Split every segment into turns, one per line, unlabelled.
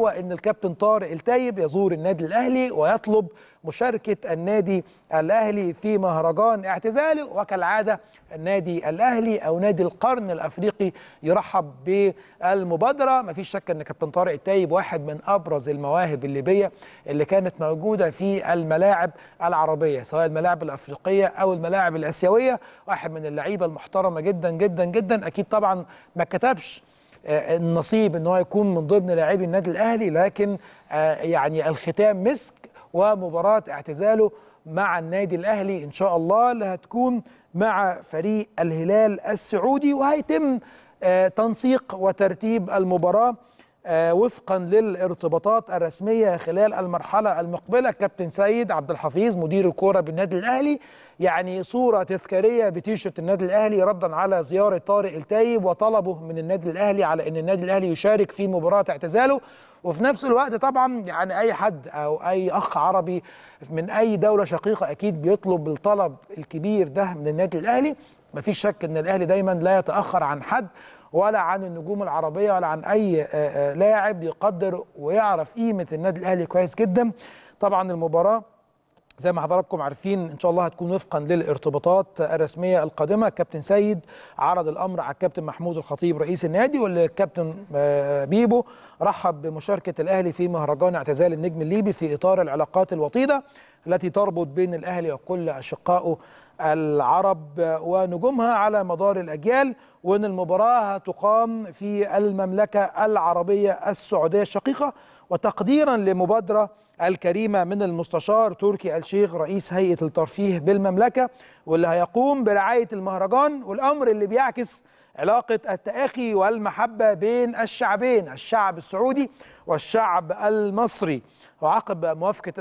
هو ان الكابتن طارق التايب يزور النادي الاهلي ويطلب مشاركه النادي الاهلي في مهرجان اعتزاله وكالعاده النادي الاهلي او نادي القرن الافريقي يرحب بالمبادره ما فيش شك ان كابتن طارق التايب واحد من ابرز المواهب الليبيه اللي كانت موجوده في الملاعب العربيه سواء الملاعب الافريقيه او الملاعب الاسيويه واحد من اللعيبه المحترمه جدا جدا جدا اكيد طبعا ما كتبش آه، النصيب ان هو يكون من ضمن لاعبي النادي الاهلي لكن آه، يعني الختام مسك ومباراه اعتزاله مع النادي الاهلي ان شاء الله اللي هتكون مع فريق الهلال السعودي وهيتم آه، تنسيق وترتيب المباراه آه، وفقا للارتباطات الرسميه خلال المرحله المقبله كابتن سيد عبد الحفيظ مدير الكوره بالنادي الاهلي يعني صوره تذكاريه بتيشرت النادي الاهلي ردا على زياره طارق التايب وطلبه من النادي الاهلي على ان النادي الاهلي يشارك في مباراه اعتزاله وفي نفس الوقت طبعا يعني اي حد او اي اخ عربي من اي دوله شقيقه اكيد بيطلب الطلب الكبير ده من النادي الاهلي مفيش شك ان الاهلي دايما لا يتاخر عن حد ولا عن النجوم العربيه ولا عن اي آه، آه، لاعب يقدر ويعرف قيمه النادي الاهلي كويس جدا طبعا المباراه زي ما حضراتكم عارفين ان شاء الله هتكون وفقا للارتباطات الرسميه القادمه كابتن سيد عرض الامر على الكابتن محمود الخطيب رئيس النادي والكابتن آه، بيبو رحب بمشاركه الاهلي في مهرجان اعتزال النجم الليبي في اطار العلاقات الوطيده التي تربط بين الاهلي وكل اشقائه العرب ونجومها على مدار الأجيال وأن المباراة هتقام في المملكة العربية السعودية الشقيقة وتقديرا لمبادرة الكريمة من المستشار تركي الشيخ رئيس هيئة الترفيه بالمملكة واللي هيقوم برعاية المهرجان والأمر اللي بيعكس علاقة التآخي والمحبة بين الشعبين الشعب السعودي والشعب المصري وعقب موافقة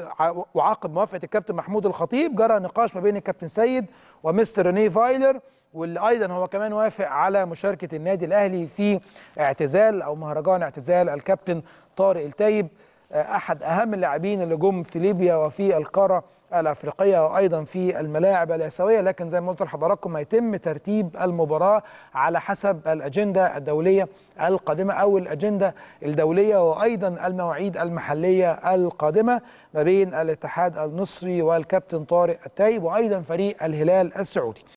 وعقب موافقة الكابتن محمود الخطيب جرى نقاش ما بين الكابتن سيد ومستر ريني فايلر واللي ايضا هو كمان وافق على مشاركه النادي الاهلي في اعتزال او مهرجان اعتزال الكابتن طارق التايب احد اهم اللاعبين اللي جم في ليبيا وفي القاره الافريقيه وايضا في الملاعب الاسيويه لكن زي ما قلت لحضراتكم هيتم ترتيب المباراه على حسب الاجنده الدوليه القادمه او الاجنده الدوليه وايضا المواعيد المحليه القادمه ما بين الاتحاد المصري والكابتن طارق التايب وايضا فريق الهلال السعودي